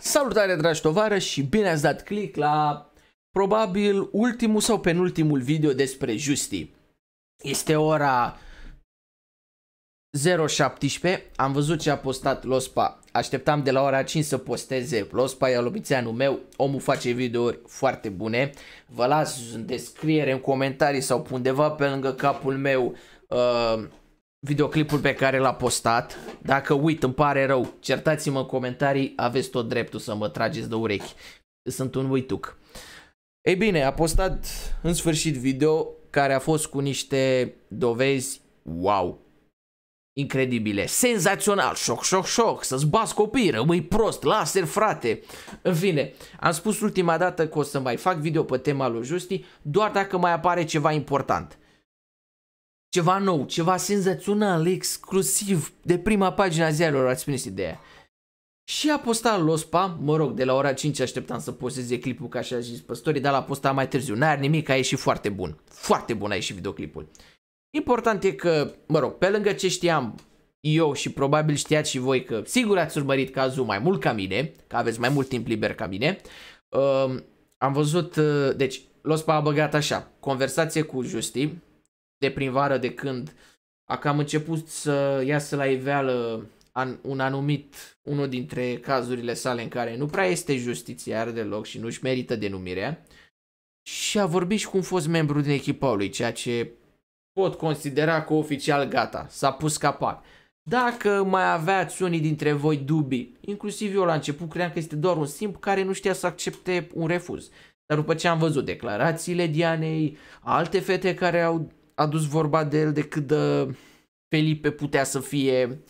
Salutare dragi tovară și bine ați dat click la probabil ultimul sau penultimul video despre Justi. Este ora 017, am văzut ce a postat Lospa, așteptam de la ora 5 să posteze, Lospa e alobițeanul meu, omul face videouri foarte bune, vă las în descriere, în comentarii sau undeva pe lângă capul meu uh, videoclipul pe care l-a postat. Dacă uit, îmi pare rău, certați-mă în comentarii, aveți tot dreptul să mă trageți de urechi. Sunt un uituc. Ei bine, a postat în sfârșit video care a fost cu niște dovezi wow, incredibile, senzațional, șoc, șoc, șoc, să-ți bați copii, rămâi prost, laser frate. În fine, am spus ultima dată că o să mai fac video pe tema lui Justi, doar dacă mai apare ceva important ceva nou, ceva senzațional, exclusiv, de prima pagina ziarilor. ați prins ideea. Și a postat Lospa, mă rog, de la ora 5 așteptam să posteze clipul ca și a zis păstorii, dar l-a postat mai târziu, n-ar nimic, a ieșit foarte bun, foarte bun a ieșit videoclipul. Important e că, mă rog, pe lângă ce știam eu și probabil știați și voi că sigur ați urmărit cazul mai mult ca mine, că aveți mai mult timp liber ca mine, uh, am văzut, uh, deci Lospa a băgat așa, conversație cu Justi, de primvară de când a cam început să iasă la iveală an, un anumit, unul dintre cazurile sale în care nu prea este justițiar deloc și nu-și merită denumirea și a vorbit și cu un fost membru din echipa lui, ceea ce pot considera că oficial gata, s-a pus capac. Dacă mai aveați unii dintre voi dubii, inclusiv eu la început cream că este doar un simp care nu știa să accepte un refuz. Dar după ce am văzut declarațiile Dianei, alte fete care au adus vorba de el decât de Felipe putea să fie,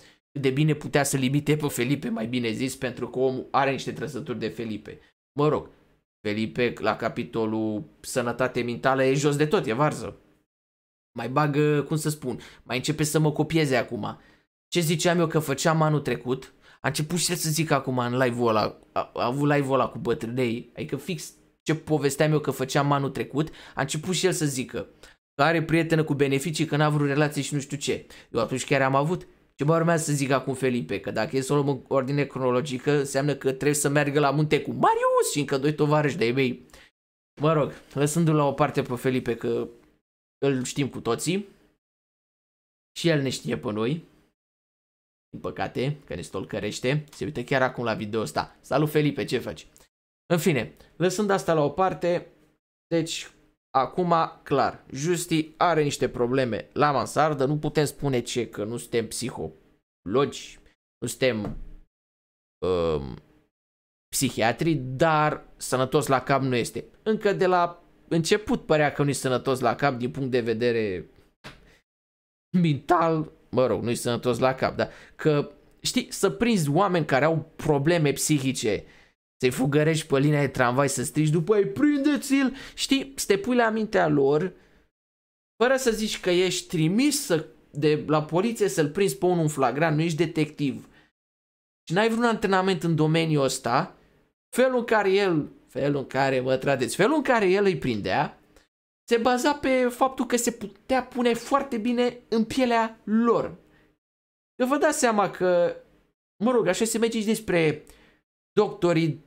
de bine putea să limite pe Felipe, mai bine zis, pentru că omul are niște trăsături de Felipe. Mă rog, Felipe la capitolul sănătate mentală e jos de tot, e varză. Mai bagă, cum să spun, mai începe să mă copieze acum. Ce ziceam eu că făceam anul trecut, a început și el să zic acum în live-ul ăla, a, a avut live-ul ăla cu bătrânei, adică fix ce povesteam eu că făceam anul trecut, a început și el să zică că are prietenă cu beneficii, că n-a vrut relație și nu știu ce. Eu atunci chiar am avut. Ce mă urmează să zic acum Felipe? Că dacă e să o luăm în ordine cronologică, înseamnă că trebuie să meargă la munte cu Marius și încă doi tovarăși de-ai mei. Mă rog, lăsându-l la o parte pe Felipe, că îl știm cu toții. Și el ne știe pe noi. Din păcate, că ne stolcărește. Se uită chiar acum la video ăsta. Salut Felipe, ce faci? În fine, lăsând asta la o parte, deci Acum, clar, Justi are niște probleme la mansardă, nu putem spune ce, că nu suntem psihologi, nu suntem um, psihiatri, dar sănătos la cap nu este. Încă de la început părea că nu-i sănătos la cap din punct de vedere mental, mă rog, nu-i sănătos la cap, dar că, știi, să prinzi oameni care au probleme psihice, uh, să-i fugărești pe linia de tramvai să strigi după ei, prindeți-l, știi, să te pui la mintea lor, fără să zici că ești trimis să, de la poliție să-l prinzi pe unul în flagrant, nu ești detectiv și n-ai vreun antrenament în domeniul ăsta, felul în care el, felul în care, mă tradeți, felul în care el îi prindea, se baza pe faptul că se putea pune foarte bine în pielea lor. Eu vă dați seama că, mă rog, așa se merge și despre doctorii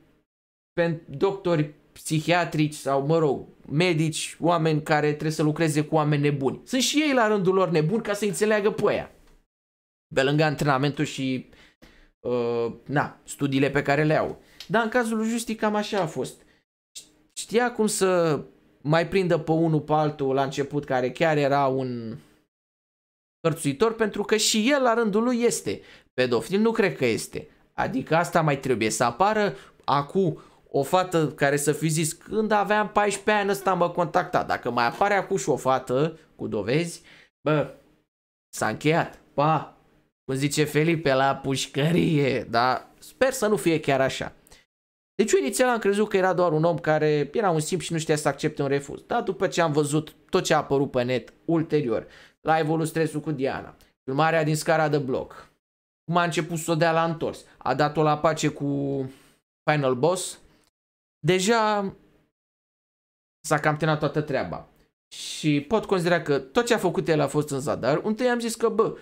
pentru doctori psihiatrici sau, mă rog, medici, oameni care trebuie să lucreze cu oameni nebuni. Sunt și ei la rândul lor nebuni ca să înțeleagă pe aia. Pe lângă antrenamentul și uh, na, studiile pe care le au. Dar în cazul lui Justi cam așa a fost. Știa cum să mai prindă pe unul pe altul la început care chiar era un hărțuitor pentru că și el la rândul lui este. Pedofil nu cred că este. Adică asta mai trebuie să apară acum o fată care să fi zis când aveam 14 ani ăsta mă contacta. Dacă mai apare acum și o fată cu dovezi, bă, s-a încheiat. Pa, cum zice Felipe, la pușcărie, dar sper să nu fie chiar așa. Deci eu inițial am crezut că era doar un om care era un simp și nu știa să accepte un refuz. Dar după ce am văzut tot ce a apărut pe net ulterior, la evolu stresul cu Diana, filmarea din scara de bloc, cum a început să o dea la întors, a dat-o la pace cu Final Boss, deja s-a cam terminat toată treaba. Și pot considera că tot ce a făcut el a fost în zadar. Întâi am zis că, bă,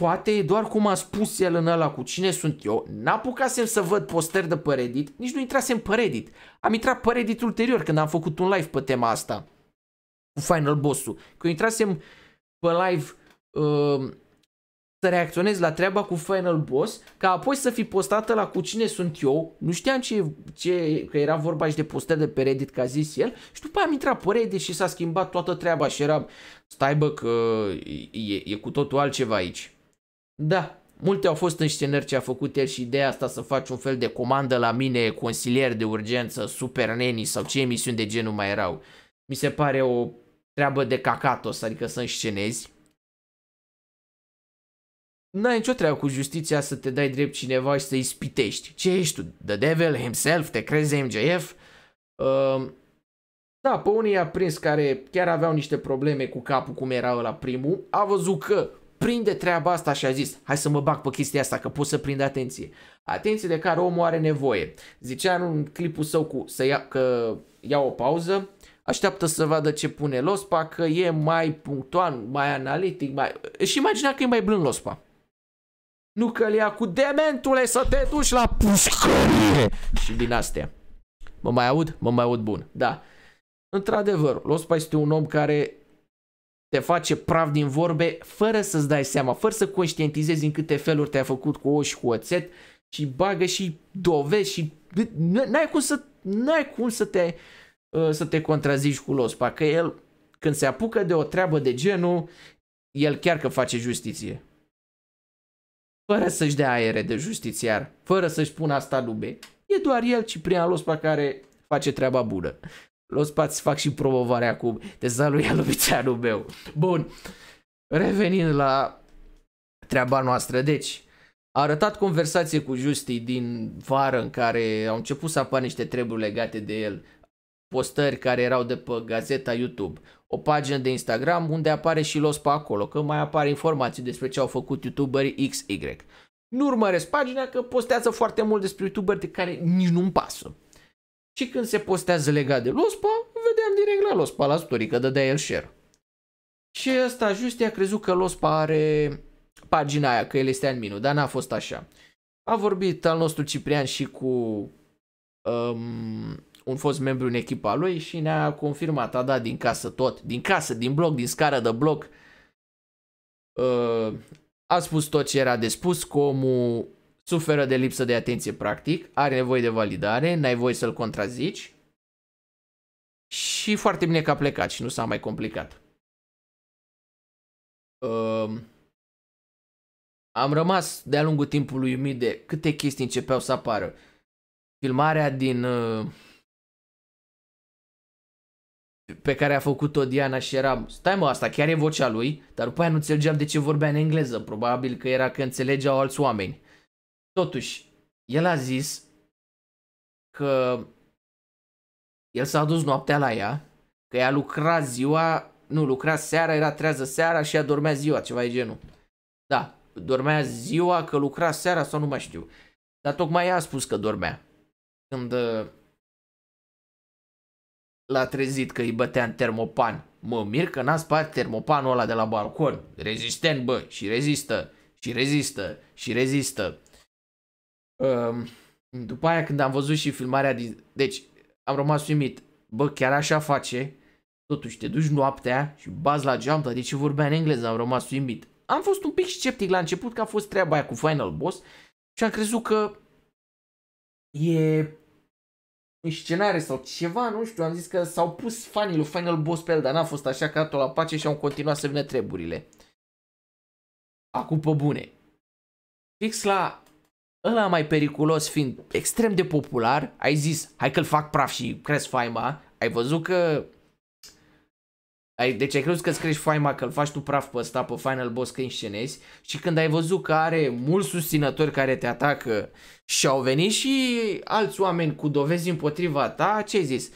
poate e doar cum a spus el în ăla cu cine sunt eu. N-apucasem să văd posteri de pe Reddit, nici nu intrasem pe Reddit. Am intrat pe Reddit ulterior când am făcut un live pe tema asta cu Final Boss-ul. Că intrasem pe live uh, să reacționez la treaba cu Final Boss, ca apoi să fi postată la cu cine sunt eu, nu știam ce, ce că era vorba și de postări de pe Reddit, ca zis el, și după am intrat pe Reddit și s-a schimbat toată treaba și era, stai bă că e, e cu totul altceva aici. Da, multe au fost în scenări ce a făcut el și ideea asta să faci un fel de comandă la mine, consilier de urgență, super neni sau ce emisiuni de genul mai erau. Mi se pare o treabă de cacatos, adică să înscenezi N-ai nicio treabă cu justiția să te dai drept cineva și să-i spitești. Ce ești tu? The Devil himself? Te crezi MJF? Uh, ehm, da, pe unii a prins care chiar aveau niște probleme cu capul cum era la primul. A văzut că prinde treaba asta și a zis, hai să mă bag pe chestia asta că pot să prind atenție. Atenție de care omul are nevoie. Zicea în un clipul său cu, să ia, că ia o pauză, așteaptă să vadă ce pune Lospa, că e mai punctual, mai analitic, mai... și imagina că e mai blând Lospa. Nu că le ia cu dementule să te duci la pușcărie Și din astea Mă mai aud? Mă mai aud bun, da Într-adevăr, Lospa este un om care te face praf din vorbe fără să-ți dai seama, fără să conștientizezi în câte feluri te a făcut cu o și cu oțet și bagă și dovezi și n-ai cum să, n-ai cum să te, uh, să te contrazici cu Lospa, că el când se apucă de o treabă de genul, el chiar că face justiție fără să-și dea aere de justițiar, fără să-și pună asta dube. E doar el, Ciprian Lospa, care face treaba bună. Lospa îți fac și promovarea acum de lui Alovițeanul meu. Bun, revenind la treaba noastră, deci a arătat conversație cu Justi din vară în care au început să apară niște treburi legate de el postări care erau de pe gazeta YouTube, o pagină de Instagram unde apare și los pe acolo, că mai apare informații despre ce au făcut youtuberii XY. Nu urmăresc pagina că postează foarte mult despre youtuberi de care nici nu-mi pasă. Și când se postează legat de Lospa, vedeam direct la Lospa la story, că dădea el share. Și ăsta just a crezut că Lospa are pagina aia, că el este în minu, dar n-a fost așa. A vorbit al nostru Ciprian și cu um, un fost membru în echipa lui și ne-a confirmat, a dat din casă tot, din casă, din bloc, din scară de bloc. Uh, a spus tot ce era de spus, că omul suferă de lipsă de atenție practic, are nevoie de validare, n-ai voie să-l contrazici și foarte bine că a plecat și nu s-a mai complicat. Uh, am rămas de-a lungul timpului uimit de câte chestii începeau să apară. Filmarea din uh, pe care a făcut-o Diana și era, stai mă, asta chiar e vocea lui, dar după aia nu înțelegeam de ce vorbea în engleză, probabil că era că înțelegeau alți oameni. Totuși, el a zis că el s-a dus noaptea la ea, că ea lucra ziua, nu, lucra seara, era trează seara și ea dormea ziua, ceva de genul. Da, dormea ziua, că lucra seara sau nu mai știu. Dar tocmai ea a spus că dormea. Când uh, l-a trezit că îi bătea în termopan. Mă mir că n-a spart termopanul ăla de la balcon. Rezistent, bă, și rezistă, și rezistă, și rezistă. Um, după aia când am văzut și filmarea din... Deci, am rămas uimit. Bă, chiar așa face? Totuși te duci noaptea și bazi la geam, de ce vorbea în engleză, am rămas uimit. Am fost un pic sceptic la început că a fost treaba aia cu Final Boss și am crezut că e un scenariu sau ceva, nu știu, am zis că s-au pus fanii lui Final Boss pe el, dar n-a fost așa că la pace și au continuat să vină treburile. Acum pe bune. Fix la ăla mai periculos fiind extrem de popular, ai zis, hai că-l fac praf și cresc faima, ai văzut că ai, deci ai crezut că scrii faima, că îl faci tu praf pe ăsta, pe Final Boss, că înscenezi și când ai văzut că are mulți susținători care te atacă și au venit și alți oameni cu dovezi împotriva ta, ce ai zis?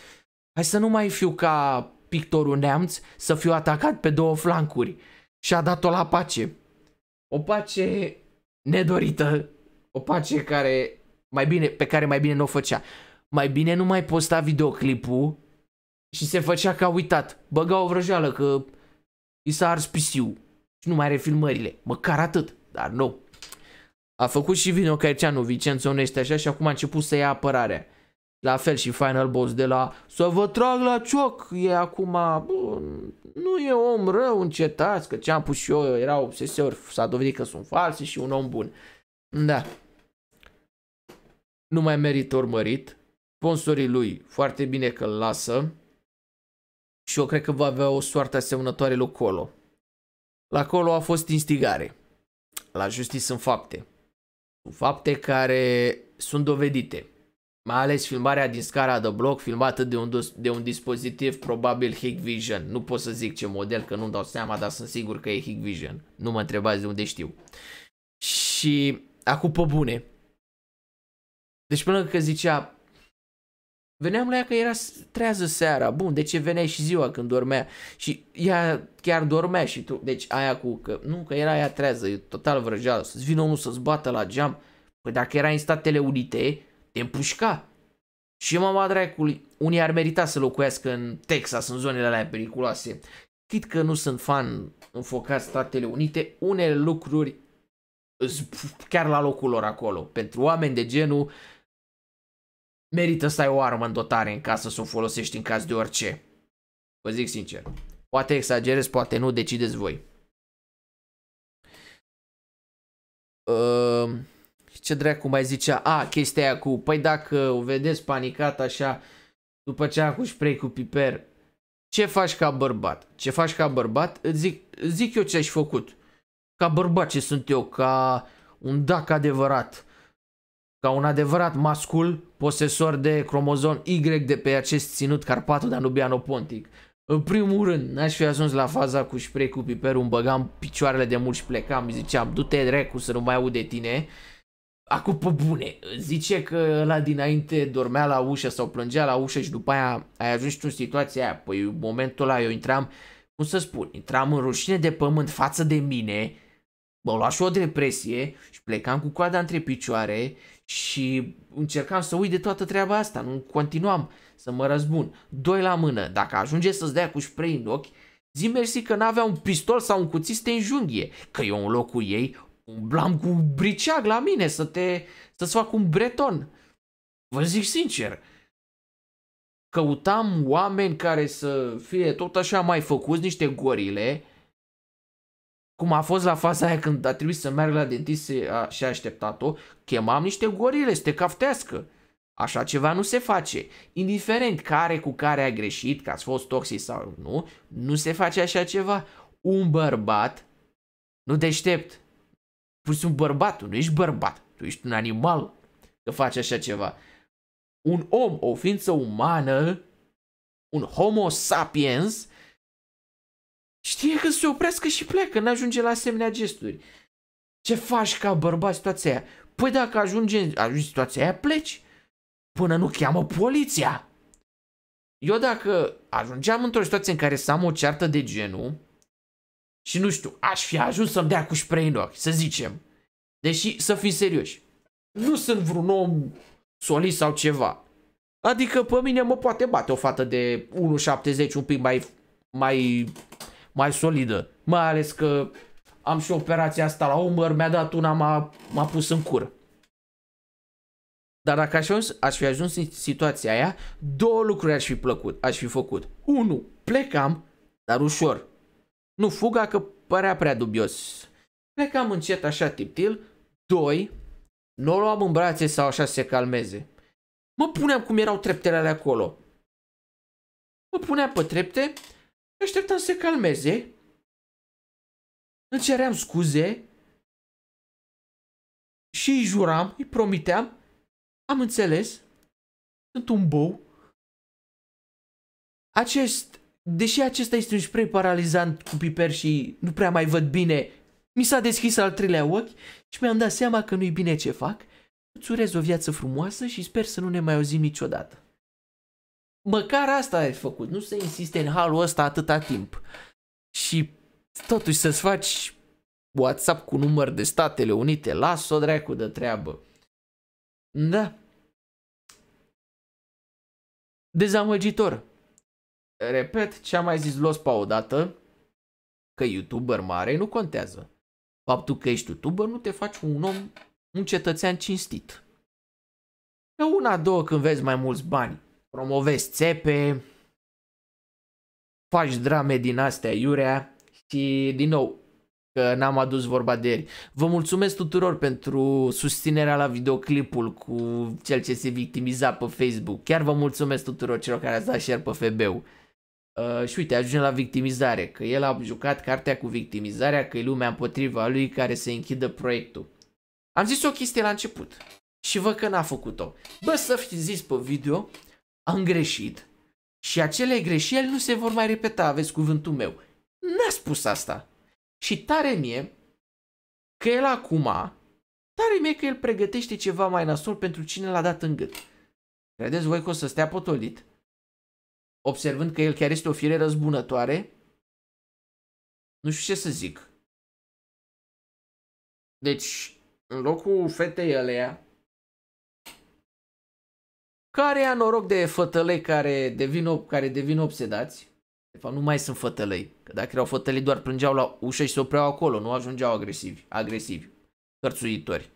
Hai să nu mai fiu ca pictorul neamț, să fiu atacat pe două flancuri. Și a dat-o la pace. O pace nedorită, o pace care mai bine, pe care mai bine nu o făcea. Mai bine nu mai posta videoclipul și se făcea că a uitat. Băga o vrăjeală că i s-a ars pisiu. Și nu mai are filmările. Măcar atât. Dar nu. A făcut și Vino Caerceanu, Vicenț Onește așa și acum a început să ia apărarea. La fel și Final Boss de la Să vă trag la cioc E acum bun, Nu e om rău, încetați Că ce am pus și eu erau obseseuri S-a dovedit că sunt false și un om bun Da Nu mai merită urmărit Sponsorii lui foarte bine că îl lasă și eu cred că va avea o soartă asemănătoare lui Colo. La Colo a fost instigare. La justiție sunt fapte. fapte care sunt dovedite. Mai ales filmarea din scara de bloc filmată de un, de un dispozitiv probabil Hikvision. Nu pot să zic ce model că nu-mi dau seama, dar sunt sigur că e Hikvision. Nu mă întrebați de unde știu. Și acum pe bune. Deci până că zicea Veneam la ea că era trează seara, bun, de ce veneai și ziua când dormea? Și ea chiar dormea și tu, deci aia cu, că, nu, că era ea trează, e total vrăjeală, să-ți vină unul să-ți bată la geam. Păi dacă era în Statele Unite, te împușca. Și mama dracului, unii ar merita să locuiască în Texas, în zonele alea periculoase. Chit că nu sunt fan înfocat Statele Unite, unele lucruri chiar la locul lor acolo. Pentru oameni de genul Merită să ai o armă în dotare în casă să o folosești în caz de orice. Vă zic sincer. Poate exagerez, poate nu, decideți voi. Uh, ce dracu mai zicea? A, chestia aia cu... Păi dacă o vedeți panicat așa, după ce a cu spray cu piper, ce faci ca bărbat? Ce faci ca bărbat? Îți zic, zic eu ce aș făcut. Ca bărbat ce sunt eu, ca un dac adevărat ca un adevărat mascul posesor de cromozom Y de pe acest ținut carpatul danubiano-pontic. În primul rând, n-aș fi ajuns la faza cu spray cu piperul, îmi băgam picioarele de mult și plecam, îi ziceam, du-te dracu să nu mai aud de tine. Acum pe bune, zice că la dinainte dormea la ușă sau plângea la ușă și după aia ai ajuns tu în situația aia. Păi momentul ăla eu intram, cum să spun, intram în rușine de pământ față de mine, mă lua și o depresie și plecam cu coada între picioare și încercam să uit de toată treaba asta, nu continuam să mă răzbun. Doi la mână, dacă ajunge să-ți dea cu spray în ochi, zi mersi că n-avea un pistol sau un cuțit să te înjunghie, că eu în locul ei umblam cu un briceag la mine să te, să-ți fac un breton. Vă zic sincer, căutam oameni care să fie tot așa mai făcuți, niște gorile, cum a fost la faza aia când a trebuit să meargă la dentist și a așteptat-o, chemam niște gorile să te caftească. Așa ceva nu se face. Indiferent care cu care a greșit, că ați fost toxic sau nu, nu se face așa ceva. Un bărbat nu deștept. Pus păi un bărbat, tu nu ești bărbat, tu ești un animal că faci așa ceva. Un om, o ființă umană, un homo sapiens, Știe că se oprească și pleacă, n-ajunge la asemenea gesturi. Ce faci ca bărbat situația aia? Păi dacă ajunge, ajungi situația aia, pleci. Până nu cheamă poliția. Eu dacă ajungeam într-o situație în care să am o ceartă de genul și nu știu, aș fi ajuns să-mi dea cu spray în ochi, să zicem. Deși, să fim serioși, nu sunt vreun om solist sau ceva. Adică pe mine mă poate bate o fată de 1,70, un pic mai, mai mai solidă. Mai ales că am și operația asta la umăr, mi-a dat una, m-a, m-a pus în cură. Dar dacă aș, ajuns, aș fi ajuns în situația aia, două lucruri aș fi plăcut, aș fi făcut. Unu, plecam, dar ușor. Nu fuga că părea prea dubios. Plecam încet așa tiptil. Doi, nu o luam în brațe sau așa să se calmeze. Mă puneam cum erau treptele alea acolo. Mă puneam pe trepte, Așteptam să se calmeze. Îl ceream scuze. Și îi juram, îi promiteam. Am înțeles. Sunt un bou. Acest, deși acesta este un spray paralizant cu piper și nu prea mai văd bine, mi s-a deschis al treilea ochi și mi-am dat seama că nu-i bine ce fac. Îți urez o viață frumoasă și sper să nu ne mai auzim niciodată măcar asta ai făcut, nu să insiste în halul ăsta atâta timp. Și totuși să-ți faci WhatsApp cu număr de Statele Unite, las-o dracu de treabă. Da. Dezamăgitor. Repet ce am mai zis o dată. că youtuber mare nu contează. Faptul că ești youtuber nu te faci un om, un cetățean cinstit. Că una, două când vezi mai mulți bani, promovezi țepe, faci drame din astea iurea și din nou că n-am adus vorba de ieri. Vă mulțumesc tuturor pentru susținerea la videoclipul cu cel ce se victimiza pe Facebook. Chiar vă mulțumesc tuturor celor care ați dat share pe FB-ul. Uh, și uite, ajungem la victimizare, că el a jucat cartea cu victimizarea, că e lumea împotriva lui care se închidă proiectul. Am zis o chestie la început și văd că n-a făcut-o. Bă, să fi zis pe video am greșit și acele greșeli nu se vor mai repeta, aveți cuvântul meu. N-a spus asta. Și tare mie că el acum, tare mie că el pregătește ceva mai nasol pentru cine l-a dat în gât. Credeți voi că o să stea potolit? Observând că el chiar este o fire răzbunătoare? Nu știu ce să zic. Deci, în locul fetei alea care ia noroc de fătălei care devin, care devin obsedați. De fapt, nu mai sunt fătălei. Că dacă erau fătălei, doar plângeau la ușă și se opreau acolo, nu ajungeau agresivi, agresivi, Cărțuitori.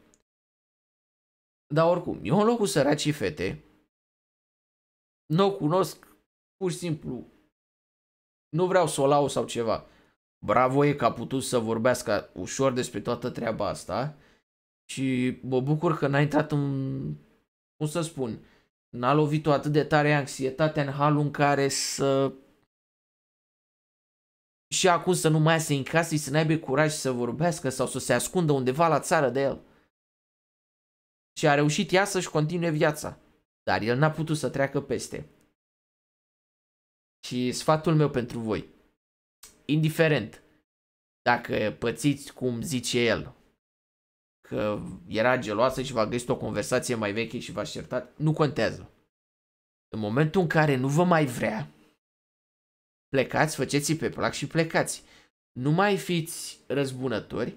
Dar oricum, eu în locul săracii fete, nu o cunosc, pur și simplu, nu vreau să o lau sau ceva. Bravo e că a putut să vorbească ușor despre toată treaba asta și mă bucur că n-a intrat în, cum să spun, N-a lovit-o atât de tare anxietatea în halul în care să și acum să nu mai iasă în casă și să n-aibă curaj să vorbească sau să se ascundă undeva la țară de el. Și a reușit ea să-și continue viața, dar el n-a putut să treacă peste. Și sfatul meu pentru voi, indiferent dacă pățiți cum zice el, că era geloasă și v-a găsit o conversație mai veche și v-a certat, nu contează. În momentul în care nu vă mai vrea, plecați, faceți pe plac și plecați. Nu mai fiți răzbunători,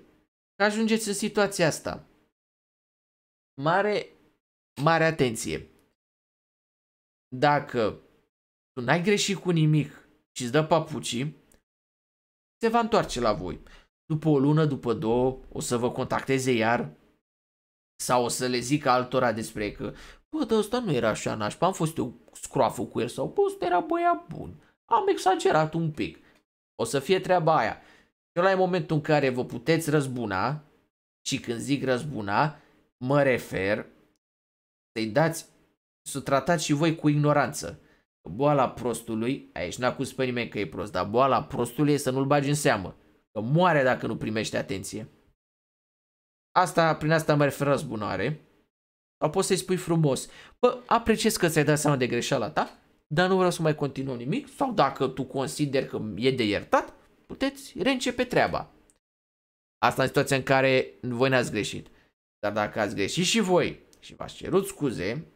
că ajungeți în situația asta. Mare, mare atenție. Dacă tu n-ai greșit cu nimic și îți dă papucii, se va întoarce la voi după o lună, după două, o să vă contacteze iar sau o să le zic altora despre că, bă, dar ăsta nu era așa nașpa, am fost eu scroafă cu el sau, bă, ăsta era băiat bun, am exagerat un pic. O să fie treaba aia. Și la momentul în care vă puteți răzbuna, și când zic răzbuna, mă refer să-i dați, să tratați și voi cu ignoranță. Boala prostului, aici n cus pe nimeni că e prost, dar boala prostului e să nu-l bagi în seamă. Că moare dacă nu primește atenție. Asta, prin asta mă refer răzbunare. Sau poți să-i spui frumos, bă, apreciez că ți-ai dat seama de greșeala ta, dar nu vreau să mai continuu nimic, sau dacă tu consider că e de iertat, puteți reîncepe treaba. Asta în situația în care voi n-ați greșit. Dar dacă ați greșit și voi și v-ați cerut scuze,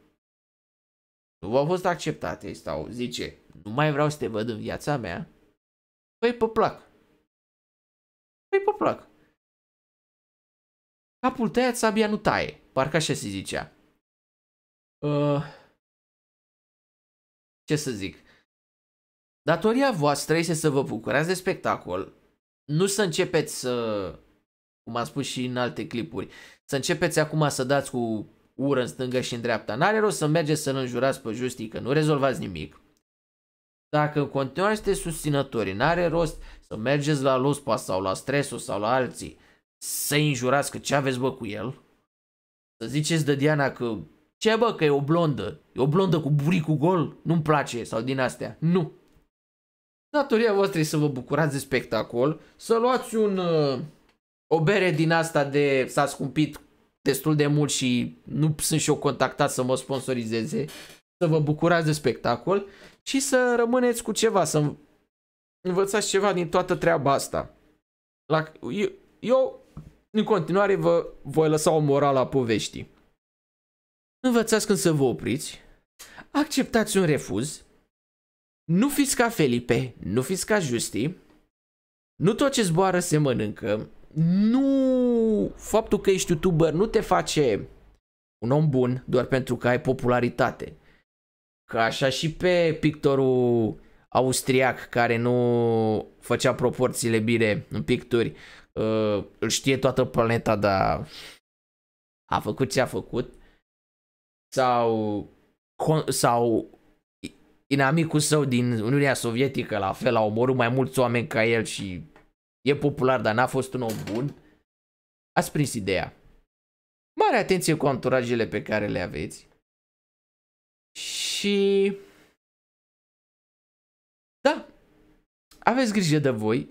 nu v-au fost acceptate sau zice, nu mai vreau să te văd în viața mea, păi pe plac, îi păi pe plac. Capul tăiat, sabia nu taie. Parcă așa se zicea. Uh, ce să zic? Datoria voastră este să vă bucurați de spectacol, nu să începeți să, cum am spus și în alte clipuri, să începeți acum să dați cu ură în stângă și în dreapta. N-are rost să mergeți să-l înjurați pe justică. că nu rezolvați nimic. Dacă în continuare sunteți susținători, n-are rost să mergeți la luspa sau la stresul sau la alții, să injurați că ce aveți bă cu el, să ziceți de Diana că ce bă că e o blondă, e o blondă cu buricul gol, nu-mi place sau din astea, nu. Datoria voastră e să vă bucurați de spectacol, să luați un, uh, o bere din asta de s-a scumpit destul de mult și nu sunt și eu contactat să mă sponsorizeze, să vă bucurați de spectacol și să rămâneți cu ceva, să învățați ceva din toată treaba asta. La, eu, eu, în continuare, vă voi lăsa o morală a poveștii. Învățați când să vă opriți, acceptați un refuz, nu fiți ca Felipe, nu fiți ca Justi, nu tot ce zboară se mănâncă, nu faptul că ești youtuber nu te face un om bun doar pentru că ai popularitate. Ca așa și pe pictorul austriac care nu făcea proporțiile bine în picturi, uh, îl știe toată planeta, dar a făcut ce a făcut. Sau, con- sau inamicul său din Uniunea Sovietică la fel a omorât mai mulți oameni ca el și e popular, dar n-a fost un om bun. Ați prins ideea. Mare atenție cu anturajele pe care le aveți. Și aveți grijă de voi,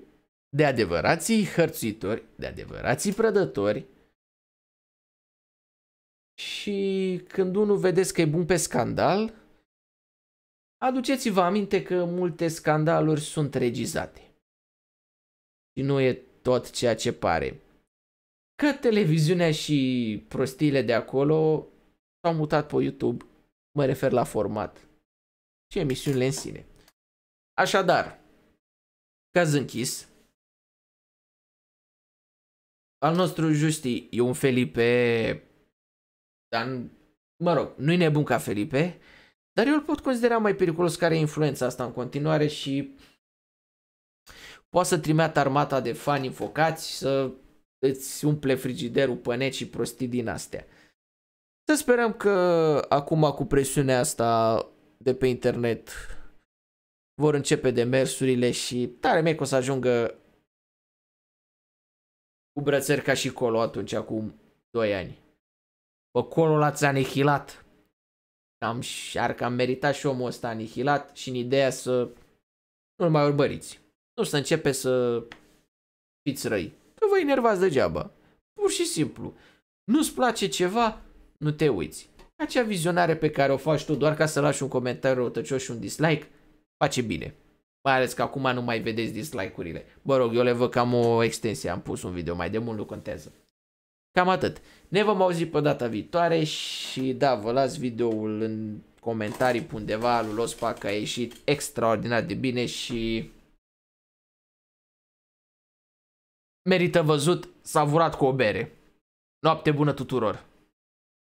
de adevărații hărțuitori, de adevărații prădători și când unul vedeți că e bun pe scandal, aduceți-vă aminte că multe scandaluri sunt regizate. Și nu e tot ceea ce pare. Că televiziunea și prostiile de acolo s-au mutat pe YouTube, mă refer la format și emisiunile în sine. Așadar, Caz închis. Al nostru Justi e un Felipe, dar mă rog, nu-i nebun ca Felipe, dar eu îl pot considera mai periculos care are influența asta în continuare și poate să trimeat armata de fani infocați să îți umple frigiderul păneci și prostii din astea. Să sperăm că acum cu presiunea asta de pe internet vor începe demersurile și tare mei că o să ajungă cu brățări ca și Colo atunci, acum 2 ani. Bă, Colo l-ați anihilat. Cam, ar cam merita și omul ăsta anihilat și în ideea să nu mai urmăriți. Nu să începe să fiți răi. Că vă enervați degeaba. Pur și simplu. Nu-ți place ceva, nu te uiți. Acea vizionare pe care o faci tu doar ca să lași un comentariu răutăcios și un dislike, face bine. Mai ales că acum nu mai vedeți dislike-urile. Mă rog, eu le văd cam o extensie, am pus un video mai de mult, nu contează. Cam atât. Ne vom auzi pe data viitoare și da, vă las videoul în comentarii pe undeva, lui Lospac a ieșit extraordinar de bine și merită văzut, savurat cu o bere. Noapte bună tuturor!